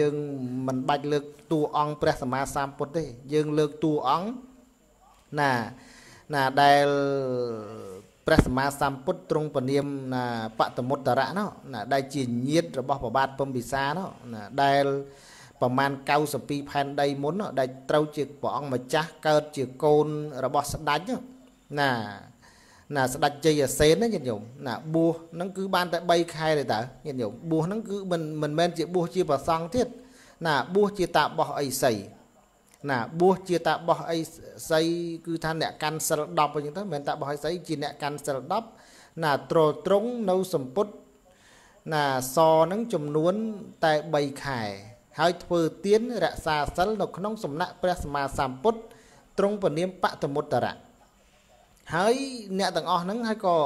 យើងមិនបាច់លើកតួអង្គព្រះសម្មាសម្ពុទ្ធទេ យើង លើកតួអង្គណាណាដែលព្រះសម្មាសម្ពុទ្ធទ្រង់ពនាមណាបតមុត្តរៈនោះណាដែលជាញាតរបស់ប្របាទពំពិសានោះណាដែលប្រមាណ92ផែនដីមុនដែលត្រូវជាព្រះអង្គម្ចាស់កើតជាកូនរបស់ស្ដេចណាណាស្ដេចជ័យសេនណាញាតិញោមណាបួសហ្នឹងគឺបានតែ3ខែទេតើញាតិញោមបួសហ្នឹងគឺមិនមិនមែនជាបួសជាប្រសង់ទៀតណាបួសជាតាបោះអីសីណាបួសជាតាបោះអីសីគឺថាអ្នកកាន់សិល10អញ្ចឹងទៅមិនមែនតាបោះអីសីជាអ្នកកាន់សិល10ណាត្រត្រង់នៅសម្ពុតណាសហ្នឹងចំនួនតែ3ខែហើយធ្វើទានរក្សាសិលនៅក្នុងសំណាក់ព្រះសម្មាសម្ពុទ្ធទ្រង់ពនាមបតមុត្តរៈហើយអ្នកទាំងអស់ហ្នឹងហើយក៏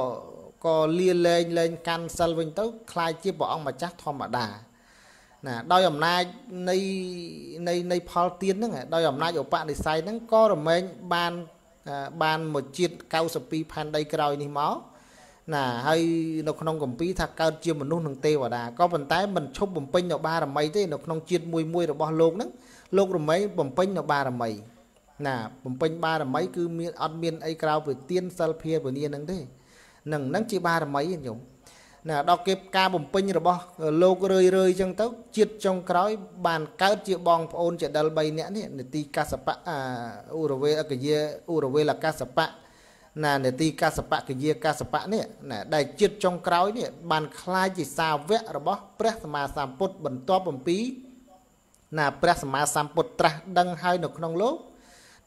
ក៏លាលែងលែងកាន់សិលវិញទៅคล้ายជាព្រះអង្គម្ចាស់ធម្មតាណា ដោយអំណាចនៃនៃនៃផលទៀនហ្នឹងដោយអំណាចឧបនិស្ស័យហ្នឹងក៏រមែងបានបានមកជាតិ92ផែនដីក្រោយនេះមក ណាហើយនៅក្នុងកម្ពីថាកើតជាមនុស្សនិងទេវតាក៏ប៉ុន្តែមិនឈប់បំពេញនៅបារមីទេនៅក្នុងជាតិមួយមួយរបស់លោកហ្នឹងលោករមែងបំពេញនៅបារមីណាបំពេញបារមីគឺមានអត់មានអីក្រៅពីទានសិលភាវនានឹងទេនឹងនឹងជាបារមីញោមណាដល់គេការបំពេញរបស់លោករឿយរឿយអញ្ចឹងទៅជាតិចុងក្រោយ បានកើតជាបងប្អូនជាដិល3នាក់នេះនេតិកសបៈអាឧរវេអកយាឧរវេលកសបៈណានេតិកសបៈកយាកសបៈនេះណាដែលជាតិចុងក្រោយនេះបានคล้ายជាសាវករបស់ព្រះសម្មាសម្ពុទ្ធបន្ទាប់អំពីណាព្រះសម្មាសម្ពុទ្ធត្រាស់ដឹងហើយនៅក្នុងលោក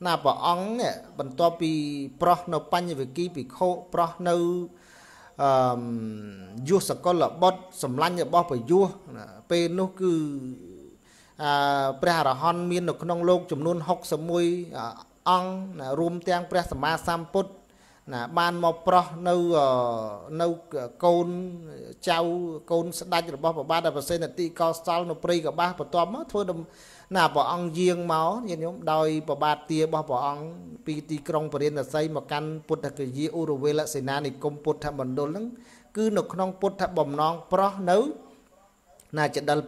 ណាព្រះអង្គនេះបន្ទាប់ពីប្រោះនៅ បញ្ញវិគីភិក្ខុប្រោះនៅអឺយុសកលបុត្រសម្លាញ់របស់ពយុះពេលនោះគឺអឺព្រះអរហន្តមាននៅក្នុងលោក ចំនួន61អង្គរួមទាំងព្រះសម្មាសម្ពុទ្ធណាបានមកប្រោះនៅនៅកូនចៅកូនស្ដាច់របស់ព្រះបាទប្រសិទ្ធតិកោសលនៅព្រៃកបាសបន្ទាប់មកធ្វើណាព្រះអង្គយាងមកញាតិញោមដោយប្របាទទារបស់ព្រះអង្គពីទីក្រុងពរិណសីមកកាន់ពុទ្ធគយាឧរវេលសេនានិគមពុទ្ធមណ្ឌលហ្នឹងគឺ នៅក្នុងពុទ្ធបំណងប្រោះនៅណាចដិល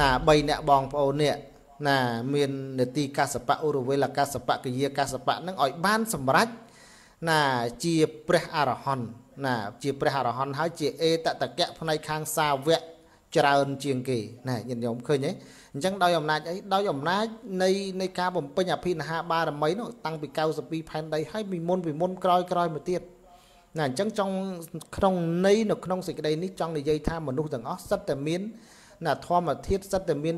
ណា3អ្នកបងប្អូននេះណាមាននទីកសបៈឧរវេលកសបៈគយាកសបៈហ្នឹងឲ្យបានសម្រេចណាជាព្រះអរហន្តណាជាព្រះអរហន្តហើយជាអេតតកៈផ្នែកខាងសាវកច្រើនជាងគេណាញាតិញោមឃើញទេអញ្ចឹងដោយអំណាចអីដោយអំណាចនៃនៃការបំពេញអភិនិហាបារមីនោះតាំងពី92ផែនដីហើយពីមុនពីមុនក្រោយក្រោយមកទៀតណាអញ្ចឹងចង់ក្នុងន័យនៅក្នុងសេចក្តីនេះចង់និយាយថាមនុស្សទាំងអស់សិតតែមានណាធម្មធាតុសិតតែមាន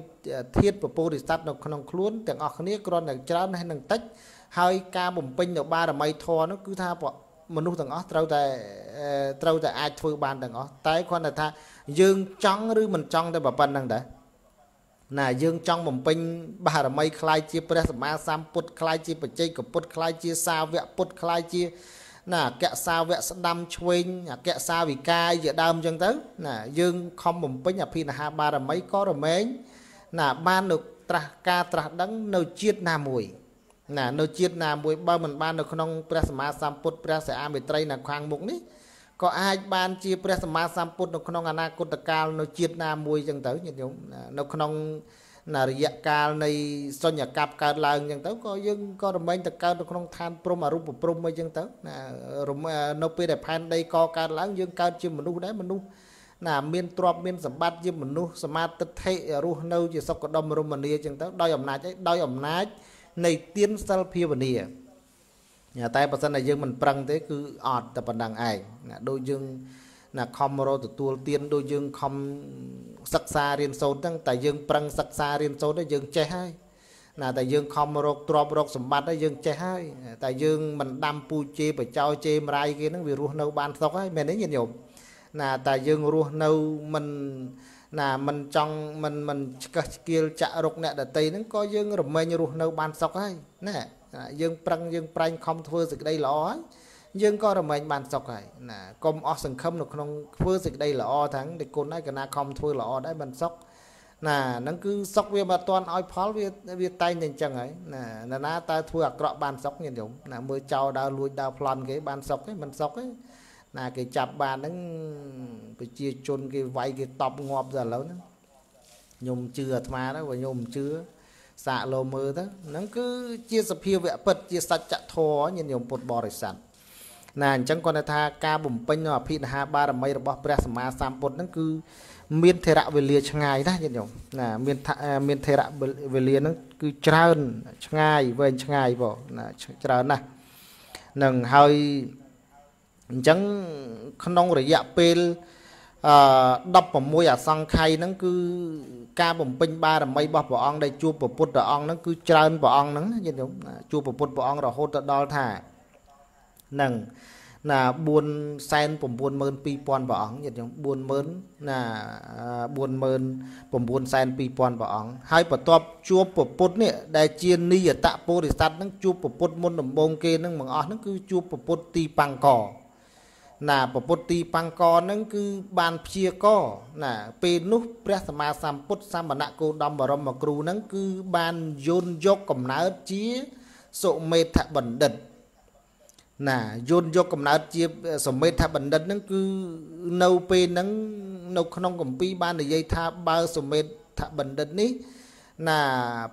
ធាតុពពុរិស័តនៅក្នុងខ្លួនទាំងអស់គ្នាគ្រាន់តែច្រើនហើយនឹងតិចហើយការបំពេញនៅបារមីធម៌នោះគឺថាមនុស្សទាំងអស់ត្រូវតែ ត្រូវតែអាចធ្វើបានទាំងអស់តែគ្រាន់តែថា យើងចង់ឬមិនចង់តែប៉ុណ្្នឹងដែរណាយើងចង់បំពេញបារមីคล้ายជាព្រះសម្មាសម្ពុទ្ធคล้ายជាបច្ចេកពុទ្ធคล้ายជាសាវកពុទ្ធคล้ายជាណាអក្សសាវៈស្ដាំឆ្វេងអក្សសាវិកាយជាដើមអញ្ចឹងទៅណាយើងខំបំពេញអភិនហាបារមីក៏រមែងណាបាននៅត្រាស់ការត្រាស់ដឹង នៅជាតិណាមួយណានៅជាតិណាមួយបើមិនបាននៅក្នុងព្រះសម្មាសម្ពុទ្ធព្រះសិអាមេត្រីនៅខាងមុខនេះក៏អាចបានជាព្រះសម្មាសម្ពុទ្ធនៅក្នុងអនាគតកាលនៅជាតិណាមួយអញ្ចឹងទៅញាតិញោមនៅក្នុងណារយៈកាលនៃសញ្ញកម្មកើតឡើងអញ្ចឹងទៅក៏យើងក៏រមែងទៅកើតនៅក្នុងឋានព្រំអរូបព្រំអីអញ្ចឹងទៅណានៅពេលដែលផែនដីកកើតឡើងយើងកើតជាមនុស្សដែរមនុស្សណាមានទ្រព្យមានសម្បត្តិជាមនុស្សសមាទិដ្ឋិរស់នៅជាសុខដុមរមនាអញ្ចឹងទៅដោយអំណាចអីដោយអំណាច នៃទានសិលភាវនាតែបើសិនតែយើងមិនប្រឹងទេ គឺអត់តែប៉ុណ្្នឹងឯងណាដូចយើងណាខំរកទទួល ទានដូចយើងខំសិក្សារៀនសូត្រហ្នឹង តែយើងប្រឹងសិក្សារៀនសូត្រយើងចេះហើយណាតែយើងខំរកទ្រពរកសម្បត្តិហើយយើងចេះហើយតែយើងមិនដាំពូជជេបចោជេមរាយគេហ្នឹងវារស់នៅ បានស្ទុកហើយមែនទេញាតិញោមណាតែយើងរស់នៅមិនណាមិនចង់មិនមិនឆ្កឹះឆ្កៀលចាក់រកអ្នកដតីហ្នឹងក៏យើង រមែងរស់នៅ បានស្ទុកហើយណាយើង ប្រឹងយើង ប្រែងខំធ្វើសេចក្តីល្អហើយយើងក៏រមែងបានសុខហើយណាកុំអស់សង្ឃឹមនៅក្នុងធ្វើសេចក្តីល្អថាំងតែគុណហើយកណាខំធ្វើល្អដែរបានសុខណាហ្នឹងគឺសុខវាមិនទាន់ឲ្យផលវាវាតែងតែអញ្ចឹងហើយណាណាណាតើធ្វើអាក្រក់បានសុខញាតិញោមណាមើលចោលដើរលួចដើរប្លន់គេបានសុខទេមិនសុខទេណាគេចាប់បានហ្នឹងប្រជាជនគេវាយគេតប់ងាប់ទៅឥឡូវហ្នឹងខ្ញុំជឿអាត្មាទៅបើខ្ញុំមិនជឿសាកលោមើលទៅហ្នឹងគឺជាសភាវៈពិតជាសច្ចធម៌ញាតិញោមពុទ្ធបរិស័ទណាអញ្ចឹងគាត់ថាការបំពេញនៅអភិនិហាបារមីរបស់ព្រះសម្មាសម្ពុទ្ធហ្នឹងគឺមានធរៈវេលា ឆ្ងាយណាស់ញាតិញោមណាមានថាមានធរៈវេលាហ្នឹងគឺច្រើនឆ្ងាយវែងឆ្ងាយបងណាច្រើនណាស់នឹងហើយអញ្ចឹងក្នុងរយៈពេលអឺ16អសង្ខ័យហ្នឹងគឺ ការបំពេញបារមីរបស់ព្រះអង្គដែលជួបព្រះពុទ្ធព្រះអង្គហ្នឹងគឺច្រើនព្រះអង្គហ្នឹងញាតិញោមជួបព្រះពុទ្ធព្រះអង្គរហូតទៅដល់ថានឹងណា492,000ព្រះអង្គញាតិញោម40000ណា492,000ព្រះអង្គហើយបន្ទាប់ជួបពពុទ្ធនេះដែលជានីយតពុរិស័ទនឹងជួបពពុទ្ធមុនដំបូងគេ នឹងមកអស់នឹងគឺជួបពពុទ្ធទីបង្កណាពពុទ្ធទីបង្កនឹងគឺបានព្យាករណា ពេលនោះ ព្រះសម្មាសម្ពុទ្ធសម្បណៈគោដំបរមគ្រូនឹងគឺ បានយន់យកកំណើតជាសុមេធបណ្ឌិតណាយន់យកកំណើតជា សមេថាបណ្ឌិតហ្នឹងគឺនៅពេលហ្នឹងនៅក្នុងកម្ពី បាននិយាយថាបើសមេថាបណ្ឌិតនេះណា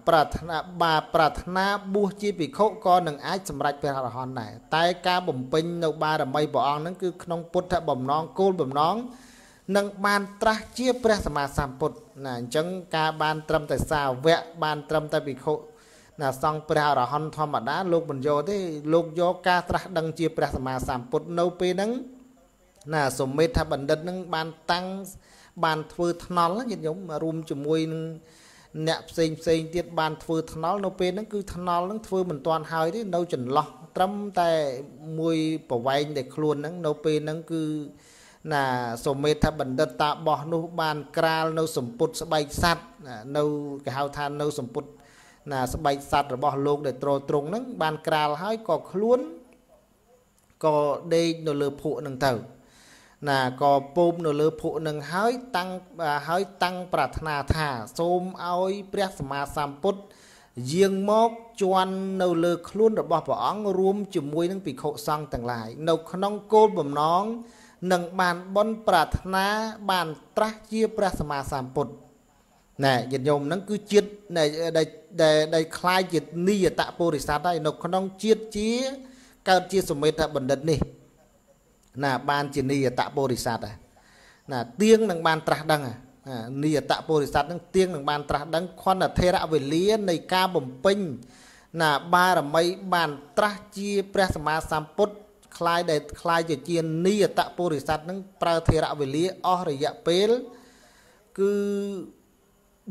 ប្រាថ្នាបាប្រាថ្នាបួសជាភិក្ខុក៏នឹងអាចសម្រេចព្រះអរហន្តដែរតែការបំពេញនៅ បារមីព្រះអង្គហ្នឹងគឺក្នុងពុទ្ធបំណងគោលបំណងនឹងបានត្រាស់ជា ព្រះសម្មាសម្ពុទ្ធណាអញ្ចឹងការបាន ត្រឹមតែសាវកបាន ត្រឹមតែភិក្ខុណាសង្ឃព្រះអរហន្តធម្មតាលោកមិនយកទេលោកយកការត្រាស់ដឹងជាព្រះសម្មាសម្ពុទ្ធនៅពេលហ្នឹងណាសមេថាបណ្ឌិតហ្នឹងបានតាំងបានធ្វើថ្នល់ញាតិញោមរួមជាមួយនឹងអ្នកផ្សេងផ្សេងទៀតបាន ធ្វើថ្នល់នៅពេលហ្នឹងគឺថ្នល់ហ្នឹងធ្វើមិនទាន់ហើយទេនៅ ចន្លោះត្រឹមតែមួយប្រវែងដែលខ្លួនហ្នឹង នៅពេលហ្នឹងគឺណាសមេថាបណ្ឌិតតាបោះនោះបានក្រាលនៅសម្ពុតស្បែកសัตว์នៅគេហៅថានៅសម្ពុតណាស្បែកសัตว์របស់លោកដែលត្រត្រង់ហ្នឹងបានក្រាលហើយក៏ខ្លួនក៏ដេកនៅលើភក់ហ្នឹងទៅ ណាក៏ពោមនៅលើភក់នឹងហើយតាំងហើយតាំងប្រាថ្នាថា សូមឲ្យព្រះសម្មាសម្ពុទ្ធយាងមកជន់នៅលើខ្លួនរបស់ព្រះអង្គរួមជាមួយនឹងភិក្ខុសង្ឃទាំងឡាយនៅ ក្នុងគោលបំណងនឹងបានបន់ប្រាថ្នា បាន ត្រាស់ជាព្រះសម្មាសម្ពុទ្ធណែញាតិញោមហ្នឹងគឺជាតិដែលដែលដែលคล้ายជានីយតពុរិស័ទហើយនៅក្នុង ជាតិជាកើតជាសមេតបណ្ឌិតនេះណាបានជានីយតពុរិស័ទណាទៀងនឹងបានត្រាស់ដឹងណានីយតពុរិស័ទនឹងទៀងនឹងបានត្រាស់ដឹងខណ្ឌធរវេលានៃការបំពេញណាបារមី បាន ត្រាស់ជាព្រះសម្មាសម្ពុទ្ធคล้ายដែលคล้ายជាជានីយតពុរិស័ទនឹងប្រើធរវេលាអស់រយៈពេលគឺ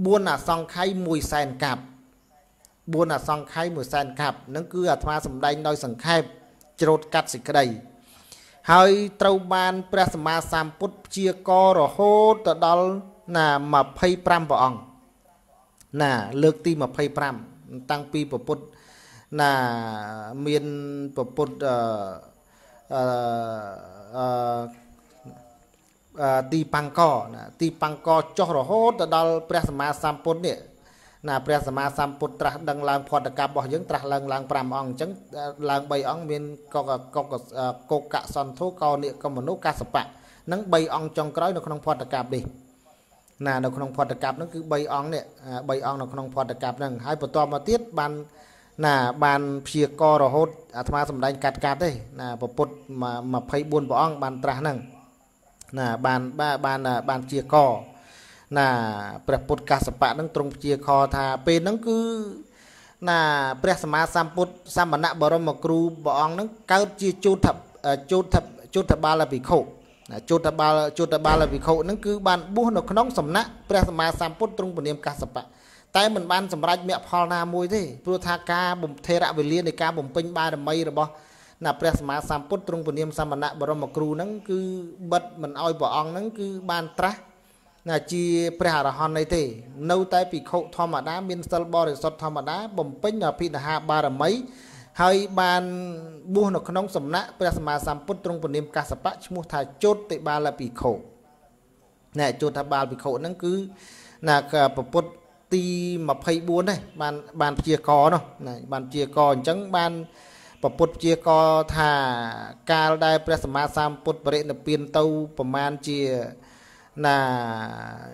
4អសង្ខ័យ1សែនកាប់4អសង្ខ័យ1សែនកាប់នឹងគឺ អាត្មាសម្ដែងដោយសង្ខេបច្រូតកាត់សេចក្តីហើយត្រូវបានព្រះសម្មាសម្ពុទ្ធព្យាកររហូតទៅដល់ណា25ព្រះអង្គណាលើកទី25តាំងពីពពុទ្ធណាមានពពុទ្ធអឺអឺទីប៉ាំងកណាទីប៉ាំងកចុះរហូតទៅដល់ព្រះសម្មាសម្ពុទ្ធនេះណាព្រះសម្មាសម្ពុទ្ធត្រាស់ដឹងឡើងផតកម្មរបស់យើងត្រាស់ឡើងឡើង5អង្គអញ្ចឹងឡើង3អង្គមានកកកកកកសន្ធោកោនិកមមនុកាសបៈនឹង3អង្គចុងក្រោយនៅក្នុងផតកម្មនេះណានៅក្នុងផតកម្មនឹងគឺ3អង្គនេះ3អង្គនៅក្នុងផតកម្មនឹងហើយបន្តមកទៀតបានណា បានព្យាកររហូតអាត្មាសម្ដែង កាត់កាត់ទេណាពុទ្ធ24ព្រះអង្គបានត្រាស់ហ្នឹងណាបានបានបានជាកណាព្រះពុទ្ធកសបៈនឹងទ្រង់ជាខថាពេលហ្នឹងគឺណាព្រះសម្មាសម្ពុទ្ធសមណៈបរមគ្រូព្រះអង្គនឹងកើតជាជូតជូតជូតបាលវិខុជូតបាលជូតបាលវិខុនឹងគឺបានបួសនៅក្នុងសំណាក់ព្រះសម្មាសម្ពុទ្ធទ្រង់ពនាមកសបៈតែមិនបានសម្រេចមគ្គផលណាមួយទេព្រោះថាការបំធេរវេលានៃការបំពេញបារមីរបស់ណាព្រះសម្មាសម្ពុទ្ធទ្រង់ពនាម សមណៈបរមគ្រូហ្នឹងគឺបិទមិនអោយព្រះអង្គហ្នឹងគឺបានត្រាស់ណាជាព្រះអរហន្តនេះទេ នៅតែភិក្ខុធម្មតាមានសិលបរិសុទ្ធធម្មតា បំពេញអភិនិហាបារមី ហើយបានបួសនៅក្នុងសំណាក់ព្រះសម្មាសម្ពុទ្ធទ្រង់ពនាម កាសបៈឈ្មោះថាជោតតិបាលភិក្ខុណែជោតថាបាលភិក្ខុហ្នឹងគឺណាប្រពុតទី24ទេបានបានព្យាករនោះណាបានព្យាករអញ្ចឹងបានពពុទ្ធជាកថាកាលដែលព្រះសម្មាសម្ពុទ្ធបរិនិព្វានទៅប្រមាណជាណា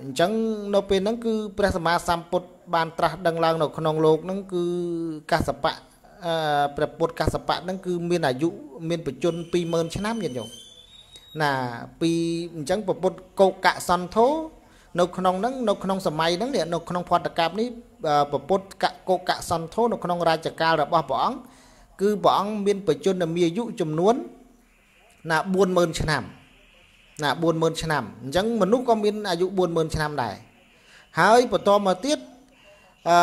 អញ្ចឹងនៅពេលហ្នឹងគឺព្រះសម្មាសម្ពុទ្ធបានត្រាស់ដឹងឡើងនៅក្នុងលោកហ្នឹងគឺកសបៈព្រះពុទ្ធកសបៈហ្នឹងគឺមានអាយុមានបជន20000ឆ្នាំញាតិញោមណាពីអញ្ចឹងពពុទ្ធកោកៈសន្ធោនៅក្នុងហ្នឹងនៅក្នុងសម័យហ្នឹងនៅក្នុងផតកម្មនេះពពុទ្ធកោកៈសន្ធោនៅក្នុងរាជកាលរបស់ព្រះអង្គគឺព្រះអង្គមានបច្ចុប្បន្នមាយុចំនួនណា40000ឆ្នាំណា40000ឆ្នាំអញ្ចឹងមនុស្សក៏មានអាយុ40000ឆ្នាំដែរហើយបន្តមកទៀតអឺ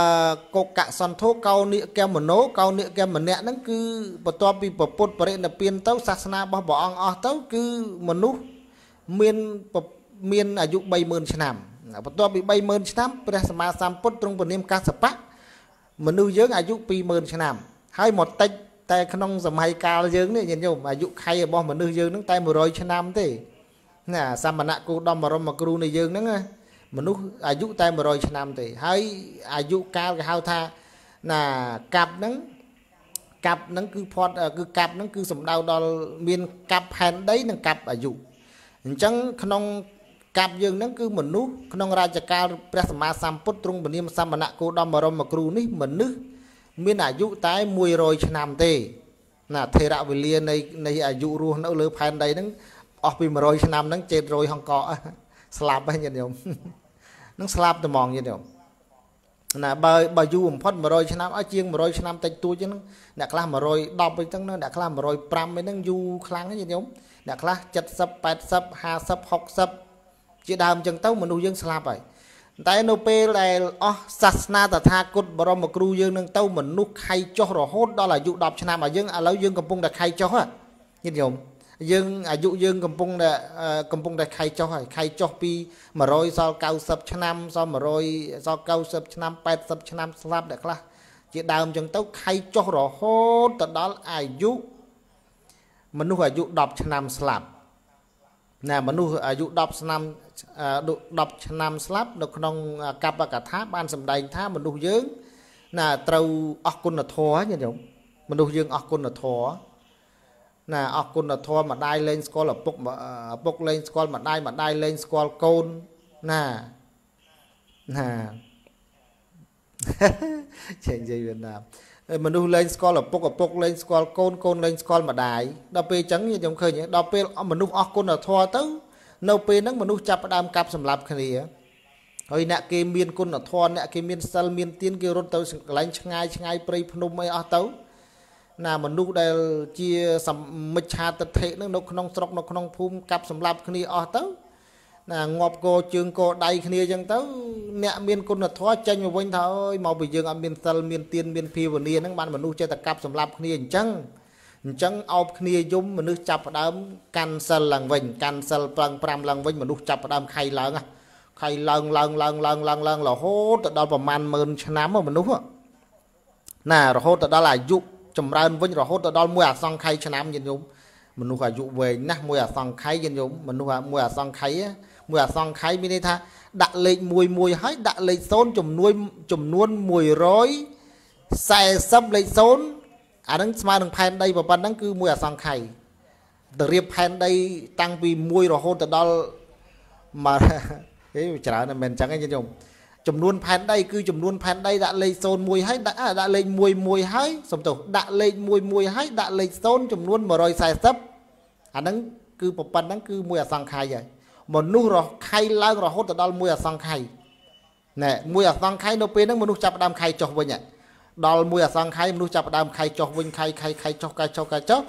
កុកសន្ធោកោនិកមនោកោនិកមនៈហ្នឹងគឺបន្ទាប់ពីប្រពុតបរិណិពានទៅសាសនារបស់ព្រះអង្គអស់ទៅគឺមនុស្សមានមានអាយុ30000ឆ្នាំបន្ទាប់ពី30000ឆ្នាំព្រះសម្មាសម្ពុទ្ធទ្រង់ពនាមកសបៈមនុស្សយើងអាយុ20000ឆ្នាំហើយមកតិចតែក្នុងសម័យកាលយើងនេះញាតិញោមអាយុខៃរបស់មនុស្សយើងនឹងតែ100ឆ្នាំទេណាសម្មណគូដំបរមគ្រូនៃយើងហ្នឹងមនុស្សអាយុតែ100ឆ្នាំទេ ហើយអាយុកាលគេហៅថាណាកាប់ហ្នឹងកាប់ហ្នឹងគឺផត់គឺកាប់ហ្នឹងគឺសំដៅដល់មាន កាប់ផែនដី និង កាប់អាយុអញ្ចឹងក្នុង កាប់យើងហ្នឹងគឺមនុស្សក្នុងរាជកាលព្រះសម្មាសម្ពុទ្ធទ្រង់ពនាមសម្មណគូដំបរមគ្រូនេះមនុស្សមានអាយុតែ100ឆ្នាំទេណាថេរវេលានៃនៃអាយុរស់នៅលើផែនដីហ្នឹងអស់ពី100ឆ្នាំហ្នឹង700ហង្កកស្លាប់ហើយញាតិញោមនឹងស្លាប់តែហ្មងញាតិញោមណាបើបើយូរបំផុត100ឆ្នាំឲ្យជាង100ឆ្នាំតិចតួចហ្នឹងអ្នកខ្លះ110វិញហ្នឹងអ្នកខ្លះ105វិញហ្នឹងយូរខ្លាំងញាតិញោមអ្នកខ្លះ70 80 50 60ជាដើមចឹងទៅមនុស្សយើងស្លាប់ហើយតែនៅពេលដែលអស់សាសនាតថាគតបរមគ្រូយើងនឹងទៅមនុស្សខៃចុះរហូតដល់អាយុ10ឆ្នាំហើយយើងឥឡូវយើងកំពុងតែខៃចុះញាតិញោមយើងអាយុយើងកំពុងតែកំពុងតែខៃចុះហើយខៃចុះពី100សល់90ឆ្នាំសល់100សល់90ឆ្នាំ80ឆ្នាំស្លាប់អ្នកខ្លះជាដើមចឹងទៅខៃចុះរហូតទៅដល់អាយុមនុស្សអាយុ10ឆ្នាំស្លាប់ណាមនុស្សអាយុ10ឆ្នាំ10ឆ្នាំស្លាប់នៅក្នុងកបកថា បាន សម្ដែងថា មនុស្សយើង ណា ត្រូវអស់គុណធម៌ញាតិញោមមនុស្សយើងអស់គុណធម៌ណាអស់គុណធម៌ម្ដាយលែងស្គាល់ឪពុកឪពុកលែងស្គាល់ម្ដាយម្ដាយលែងស្គាល់កូនណាណាចេញនិយាយវៀតណាមមនុស្សលែងស្គាល់ឪពុកឪពុកលែងស្គាល់កូនកូនលែងស្គាល់ម្ដាយដល់ពេលអញ្ចឹងខ្ញុំឃើញដល់ពេលមនុស្សអស់គុណធម៌ទៅនៅពេលហ្នឹងមនុស្សចាប់ផ្ដើមកាប់សម្លាប់គ្នាហើយអ្នកគេមានគុណធម៌អ្នកគេមានសិលមានទានគេរត់ទៅកន្លែងឆ្ងាយឆ្ងាយព្រៃភ្នំអីអស់ទៅណាមនុស្សដែលជា សមិច្ឆាទិដ្ឋិនឹងនៅក្នុងស្រុកនៅក្នុងភូមិកាប់សម្លាប់គ្នាអស់ទៅណាងាប់កោជើងកោដៃគ្នាអញ្ចឹងទៅអ្នកមានគុណធម៌ចេញមកវិញថាអើយមកពីយើងអត់មានសិលមានទានមានភាវនាហ្នឹងបានមនុស្សចេះតែកាប់សម្លាប់គ្នាអញ្ចឹងអញ្ចឹងអោបគ្នាយំមនុស្សចាប់ផ្ដើមកាន់សិលឡើងវិញកាន់សិល5ឡើងវិញមនុស្សចាប់ផ្ដើមខៃឡើងខៃឡើងឡើងឡើងឡើងឡើងឡើងរហូតទៅដល់ប្រមាណ10000ឆ្នាំមនុស្សណារហូតទៅដល់អាយុចម្រើនវិញរហូតទៅដល់មួយអាសង្ខ័យឆ្នាំយានយមមនុស្សអាយុវែងណាស់មួយអាសង្ខ័យយានយមមនុស្សមួយអាសង្ខ័យមួយអាសង្ខ័យមានន័យថាដាក់លេខ1 1ហើយ ដាក់លេខ0ចំនួនចំនួន140លេខ0អានឹងស្មើនឹងផែនដីប៉ុណ្ណឹងគឺមួយអសង្ខ័យទៅរៀបផែនដីតាំងពី1រហូតទៅដល់មកហេច្រើនមិនចឹងទេញោមចំនួនផែនដីគឺចំនួនផែនដីដាក់លេខ01ហើយដាក់ដាក់លេខ11ហើយសំទោសដាក់លេខ11ហើយដាក់លេខ0ចំនួន140អាហ្នឹងគឺប្រព័ន្ធហ្នឹងគឺមួយអសង្ខ័យហើយមនុស្សរខៃឡើងរហូតទៅដល់មួយអសង្ខ័យណែមួយអសង្ខ័យនៅពេលហ្នឹងមនុស្សចាប់ផ្ដើមខៃចុះវិញហ្នឹងដល់មួយអសង្ខ័យមនុស្សចាប់ផ្ដើមខៃចុះវិញខៃខៃខៃចុះខៃចុះខៃចុះ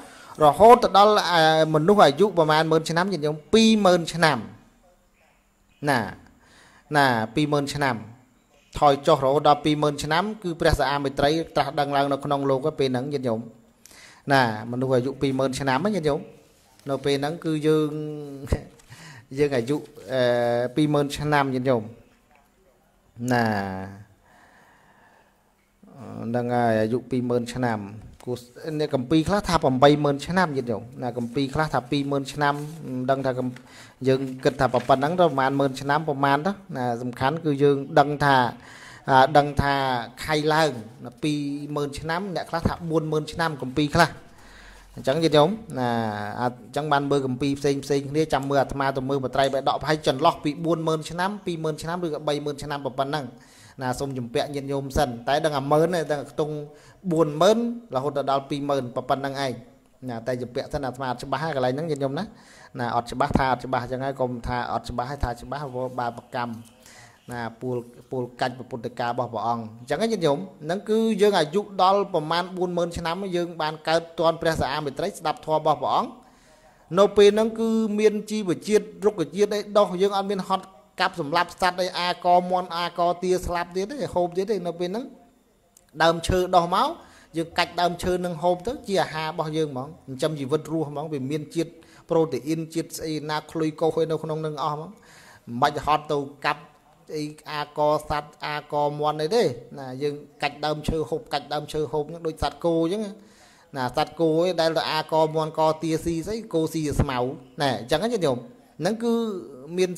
រហូតទៅដល់មនុស្សអាយុប្រហែល10000ឆ្នាំញាតិញោម20000ឆ្នាំណាណា20000ឆ្នាំ ថយចុះរហូតដល់20000ឆ្នាំគឺព្រះសាអាមេត្រីត្រាស់ដឹងឡើងនៅក្នុងលោកពេលហ្នឹងញាតិញោមណាមនុស្សអាយុ20000ឆ្នាំញាតិញោមនៅពេលហ្នឹងគឺយើងយើងអាយុ20000ឆ្នាំញាតិញោមណាហ្នឹងហើយអាយុ20000ឆ្នាំគូនេះកម្ពីខ្លះថា80000ឆ្នាំទៀតយោណាកម្ពីខ្លះថា20000ឆ្នាំមិនដឹងថាយើងគិតថាប៉ុណ្ណឹងទៅប្រហែល10000ឆ្នាំប្រហែលទៅណាសំខាន់គឺយើងដឹងថាដឹងថាខៃឡើង20000ឆ្នាំអ្នកខ្លះថា40000ឆ្នាំកម្ពីខ្លះអញ្ចឹងទៀតយោណាអញ្ចឹងបានមើលកម្ពីផ្សេងផ្សេងគ្នាចាំមើលអាត្មាទៅមើលបត្រៃបែដកប្រហែលចន្លោះពី40000ឆ្នាំ20000ឆ្នាំឬក៏30000ឆ្នាំប៉ុណ្ណឹងណាសូមជំពាក់ញាតិញោមសិនតែដឹងអា10000ទេដឹងខ្ទង់40000រហូតដល់20000ប៉ុណ្្នឹងឯងណាតែជំពាក់សិនអាស្មាអត់ច្បាស់ហើយកន្លែងហ្នឹងញាតិញោមណាណាអត់ច្បាស់ថាអត់ច្បាស់អញ្ចឹងហើយកុំថាអត់ច្បាស់ហើយថាច្បាស់វាបាបកម្មណាពលពលកាច់ពុទ្ធការបស់ព្រះអង្គអញ្ចឹងញាតិញោមហ្នឹងគឺយើងអាយុដល់ប្រមាណ40000ឆ្នាំយើង បានកើតតនព្រះសាអមេត្រីស្ដាប់ធម៌របស់ព្រះអង្គនៅពេលហ្នឹងគឺមានជីវជាតិរុក្ខជាតិឯដុះយើងអត់មានហត់កាប់សម្លាប់សត្វអីអាកមន់អាកទាស្លាប់ទៀតទេហូបទៀតទេនៅពេលហ្នឹងដើមឈើដោះមកយើងកាច់ដើមឈើនឹងហូបទៅជាអាហាររបស់យើងហ្មងចិញ្ចឹមជីវិតរស់ហ្មងវាមានជាតិប្រូតេអ៊ីនជាតិស្អីណាក្លុយកោសឯនៅក្នុងនឹងអស់ហ្មងមិនបាច់ហត់ទៅកាប់អីអាកសัตว์អាកមន់អីទេណាយើងកាច់ដើមឈើហូបកាច់ដើមឈើហូបនឹងដូចសัตว์គោអញ្ចឹងណាសัตว์គោឯដែលទៅអាកមន់កទាស៊ីស្អីគោស៊ីស្មៅណែអញ្ចឹងណាញោមហ្នឹងគឺមាន